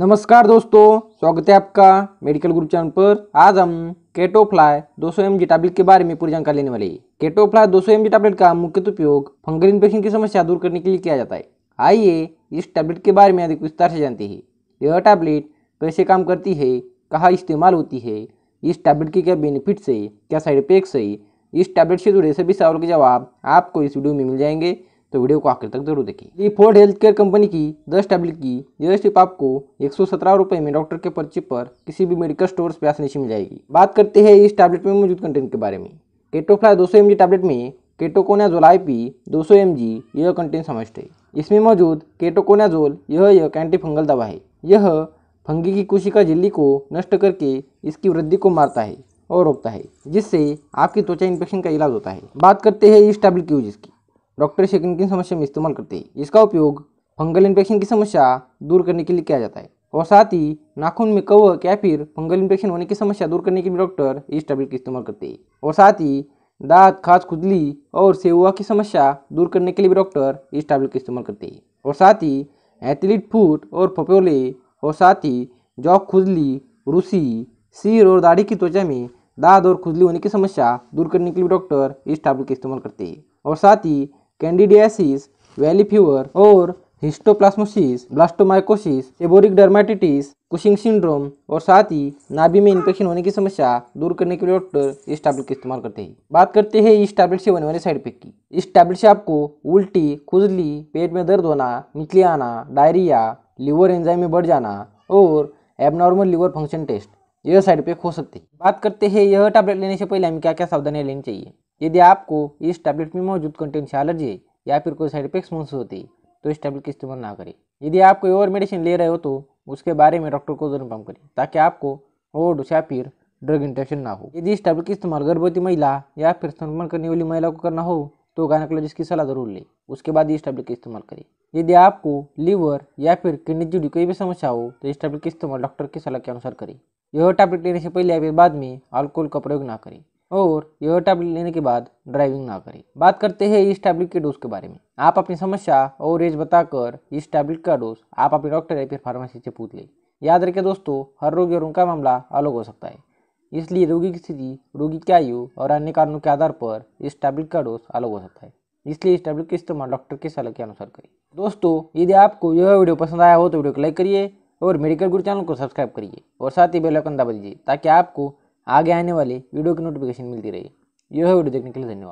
नमस्कार दोस्तों स्वागत है आपका मेडिकल ग्रुप चैनल पर आज हम केटोफ्लाई 200 सौ एम जी टैबलेट के बारे में पूरी जानकारी लेने वाले हैं केटोफ्लाई 200 सौ एम जी टैबलेट का मुख्य उपयोग फंगल इन्फेक्शन की समस्या दूर करने के लिए किया जाता है आइए इस टैबलेट के बारे में अधिक विस्तार से जानते हैं यह टैबलेट कैसे काम करती है कहाँ इस्तेमाल होती है इस टैबलेट के क्या बेनिफिट्स है क्या साइड इफेक्ट्स है इस टैबलेट से जुड़े सभी सवालों के जवाब आपको इस वीडियो में मिल जाएंगे तो वीडियो को आखिर तक जरूर देखें ये फोर्ड हेल्थ केयर कंपनी की दस टैबलेट की यह स्टिप आपको एक सौ में डॉक्टर के पर्ची पर किसी भी मेडिकल स्टोर पर आसानी से मिल जाएगी बात करते हैं इस टैबलेट में मौजूद कंटेंट के बारे में केटोफ्लाय दो सौ टैबलेट में केटोकोनाजोल दो सौ एम जी यह कंटेंट समझते इसमें मौजूद केटोकोनाजोल यह एक एंटीफंगल दवा है यह फंगी की कुशी का झिल्ली को नष्ट करके इसकी वृद्धि को मारता है और रोकता है जिससे आपकी त्वचा इन्फेक्शन का इलाज होता है बात करते हैं इस टैबलेट की यूज की डॉक्टर शेकिन की समस्या में इस्तेमाल करते हैं इसका उपयोग फंगल इन्फेक्शन की समस्या दूर करने के लिए किया जाता है और साथ ही नाखून में कवक या फिर फंगल इन्फेक्शन होने की समस्या दूर करने के लिए डॉक्टर इस टैबलेट का इस्तेमाल करते हैं और साथ ही दांत खास खुजली और सेवा की समस्या दूर करने के लिए भी डॉक्टर इस टैबलेट का इस्तेमाल करते हैं और साथ ही एथलीट फूट और फपोले और साथ ही जॉक खुजली रूसी सिर और दाढ़ी की त्वचा में दाद और खुजली होने की समस्या दूर करने के लिए डॉक्टर इस टैबलेट का इस्तेमाल करते हैं और साथ ही कैंडिडियासिस फीवर और histoplasmosis blastomycosis seborrheic dermatitis Cushing syndrome और साथ ही नाभि में इन्फेक्शन होने की समस्या दूर करने के लिए डॉक्टर इस टैबलेट का इस्तेमाल करते हैं बात करते हैं इस टैबलेट से होने वाले साइड इफेक्ट की इस टैबलेट से आपको उल्टी खुजली पेट में दर्द होना निचले आना डायरिया लीवर एंजाइम में बढ़ जाना और एबनॉर्मल लीवर फंक्शन टेस्ट यह साइड इफेक्ट हो सकते हैं बात करते हैं यह टैबलेट लेने से पहले हमें क्या क्या सावधानियाँ लेनी चाहिए यदि आपको इस टैबलेट में मौजूद कंटेंट से एलर्जी या फिर कोई साइड इफेक्ट्स महसूस होती तो इस टैबलेट का इस्तेमाल ना करें यदि आप कोई और मेडिसिन ले रहे हो तो उसके बारे में डॉक्टर को जरूर इन्फॉर्म करें ताकि आपको ओड या फिर ड्रग इंटेक्शन ना हो यदि इस टैबलेट का इस्तेमाल गर्भवती महिला या फिर स्तनपान करने वाली महिला को करना हो तो गायनाकोलॉजिस्ट की सलाह ज़रूर लें उसके बाद इस टैबलेट का इस्तेमाल करें यदि आपको लीवर या फिर किडनी जुड़ी कोई भी समस्या हो तो इस टैबलेट का इस्तेमाल डॉक्टर की सलाह के अनुसार करें यह टैबलेट लेने से पहले या फिर बाद में अल्कोहल का प्रयोग ना करें और यह टैबलेट लेने के बाद ड्राइविंग ना करें बात करते हैं इस टैबलेट के डोज के बारे में आप अपनी समस्या और एज बताकर इस टैबलेट का डोज आप अपने डॉक्टर या फिर फार्मेसी से पूछ लें याद रखें दोस्तों हर रोगी और उनका मामला अलग हो सकता है इसलिए रोगी की स्थिति रोगी की आयु और अन्य कारणों के आधार पर इस टैबलेट का डोज अलग हो सकता है इसलिए इस टैबलेट का इस्तेमाल डॉक्टर के सलाह के अनुसार करें दोस्तों यदि आपको यह वीडियो पसंद आया हो तो वीडियो को लाइक करिए और मेडिकल गुरु चैनल को सब्सक्राइब करिए और साथ ही बेल आइकन दबा दीजिए ताकि आपको आगे आने वाली वीडियो की नोटिफिकेशन मिलती रही यह वीडियो देखने के लिए धन्यवाद